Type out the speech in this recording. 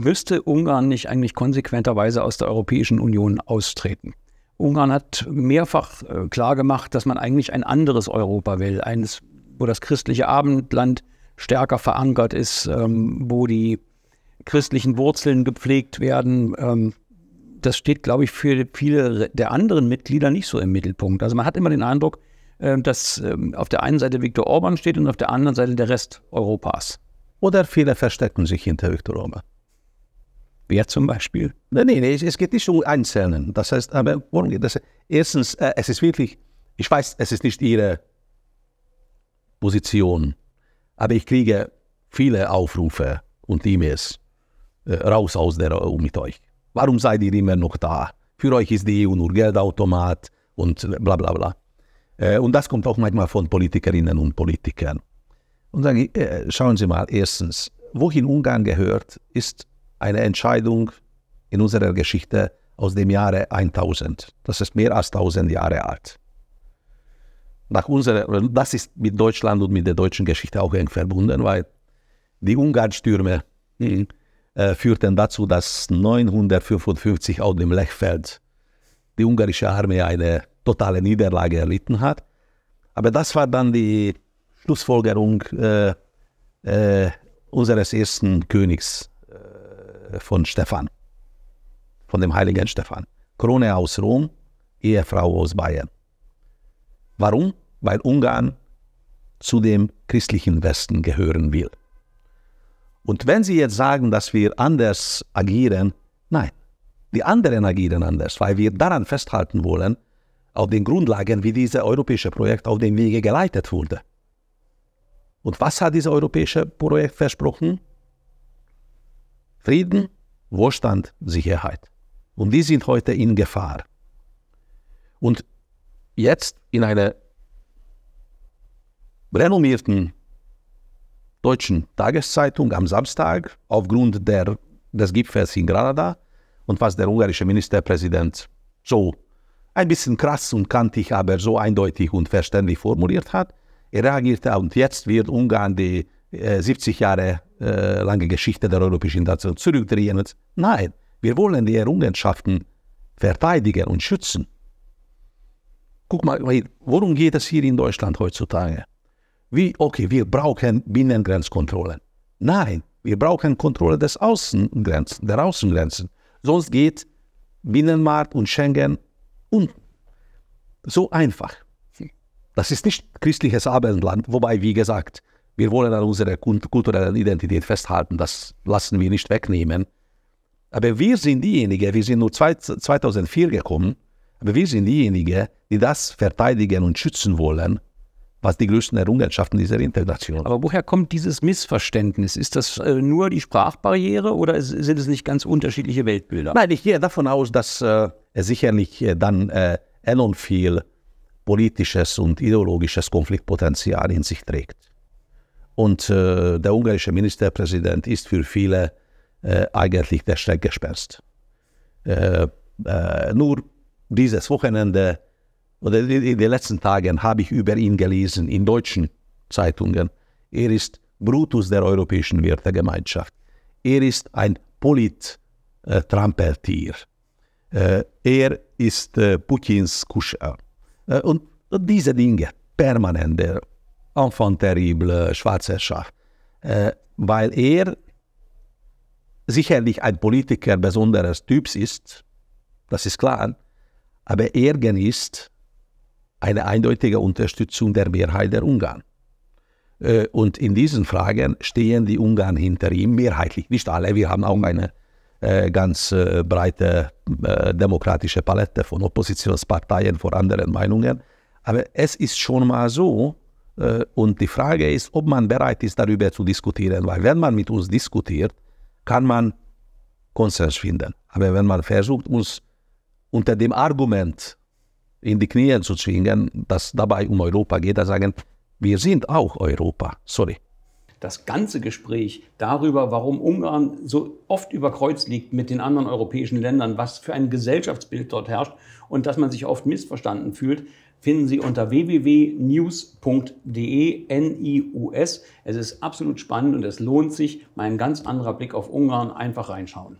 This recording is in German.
müsste Ungarn nicht eigentlich konsequenterweise aus der Europäischen Union austreten? Ungarn hat mehrfach äh, klargemacht, dass man eigentlich ein anderes Europa will, eines, wo das christliche Abendland stärker verankert ist, ähm, wo die christlichen Wurzeln gepflegt werden. Ähm, das steht, glaube ich, für viele der anderen Mitglieder nicht so im Mittelpunkt. Also man hat immer den Eindruck, ähm, dass auf der einen Seite Viktor Orban steht und auf der anderen Seite der Rest Europas. Oder viele verstecken sich hinter Viktor Orban. Wer zum Beispiel? Nein, nein, nee, es geht nicht um Einzelnen. Das heißt, aber geht das, erstens, äh, es ist wirklich, ich weiß, es ist nicht Ihre Position, aber ich kriege viele Aufrufe und E-Mails äh, raus aus der EU äh, mit euch. Warum seid ihr immer noch da? Für euch ist die EU nur Geldautomat und bla bla bla. Äh, und das kommt auch manchmal von Politikerinnen und Politikern. Und sage ich, äh, schauen Sie mal, erstens, wohin Ungarn gehört, ist eine Entscheidung in unserer Geschichte aus dem Jahre 1000. Das ist mehr als 1000 Jahre alt. Nach unserer, das ist mit Deutschland und mit der deutschen Geschichte auch eng verbunden, weil die Ungarnstürme mhm. äh, führten dazu, dass 955 auf dem Lechfeld die ungarische Armee eine totale Niederlage erlitten hat. Aber das war dann die Schlussfolgerung äh, äh, unseres ersten Königs von Stefan, von dem heiligen Stefan. Krone aus Rom, Ehefrau aus Bayern. Warum? Weil Ungarn zu dem christlichen Westen gehören will. Und wenn Sie jetzt sagen, dass wir anders agieren, nein, die anderen agieren anders, weil wir daran festhalten wollen, auf den Grundlagen, wie dieses europäische Projekt auf dem Wege geleitet wurde. Und was hat dieses europäische Projekt versprochen? Frieden, Wohlstand, Sicherheit. Und die sind heute in Gefahr. Und jetzt in einer renommierten deutschen Tageszeitung am Samstag aufgrund der, des Gipfels in Granada und was der ungarische Ministerpräsident so ein bisschen krass und kantig, aber so eindeutig und verständlich formuliert hat. Er reagierte und jetzt wird Ungarn die 70 äh, Jahre äh, lange Geschichte der europäischen Nation zurückdrehen. Und, nein, wir wollen die Errungenschaften verteidigen und schützen. Guck mal, worum geht es hier in Deutschland heutzutage? Wie, okay, wir brauchen Binnengrenzkontrollen. Nein, wir brauchen Kontrolle des Außengrenzen, der Außengrenzen. Sonst geht Binnenmarkt und Schengen unten. So einfach. Das ist nicht christliches Abendland, wobei, wie gesagt, wir wollen an unserer kulturellen Identität festhalten, das lassen wir nicht wegnehmen. Aber wir sind diejenigen, wir sind nur 2004 gekommen, aber wir sind diejenigen, die das verteidigen und schützen wollen, was die größten Errungenschaften dieser Integration. Aber woher kommt dieses Missverständnis? Ist das äh, nur die Sprachbarriere oder ist, sind es nicht ganz unterschiedliche Weltbilder? Nein, ich gehe davon aus, dass äh, sicherlich äh, dann äh, enorm viel politisches und ideologisches Konfliktpotenzial in sich trägt. Und äh, der ungarische Ministerpräsident ist für viele äh, eigentlich der Schreckgespenst. Äh, äh, nur dieses Wochenende oder in den letzten Tagen habe ich über ihn gelesen in deutschen Zeitungen. Er ist Brutus der Europäischen Wertegemeinschaft. Er ist ein Polit-Trampeltier. Äh, äh, er ist Putins Kuscher. und diese Dinge permanent der Enfant terrible schwarzer Schaf, äh, weil er sicherlich ein Politiker besonderes Typs ist, das ist klar, aber er genießt eine eindeutige Unterstützung der Mehrheit der Ungarn. Äh, und in diesen Fragen stehen die Ungarn hinter ihm, mehrheitlich. Nicht alle, wir haben auch eine äh, ganz äh, breite äh, demokratische Palette von Oppositionsparteien, vor anderen Meinungen. Aber es ist schon mal so, äh, und die Frage ist, ob man bereit ist, darüber zu diskutieren, weil wenn man mit uns diskutiert, kann man Konsens finden. Aber wenn man versucht, uns unter dem Argument in die Knie zu zwingen, dass dabei um Europa geht, dann sagen, wir sind auch Europa. Sorry. Das ganze Gespräch darüber, warum Ungarn so oft überkreuzt liegt mit den anderen europäischen Ländern, was für ein Gesellschaftsbild dort herrscht und dass man sich oft missverstanden fühlt, finden Sie unter www.news.de, N-I-U-S. Es ist absolut spannend und es lohnt sich. Mal ein ganz anderer Blick auf Ungarn. Einfach reinschauen.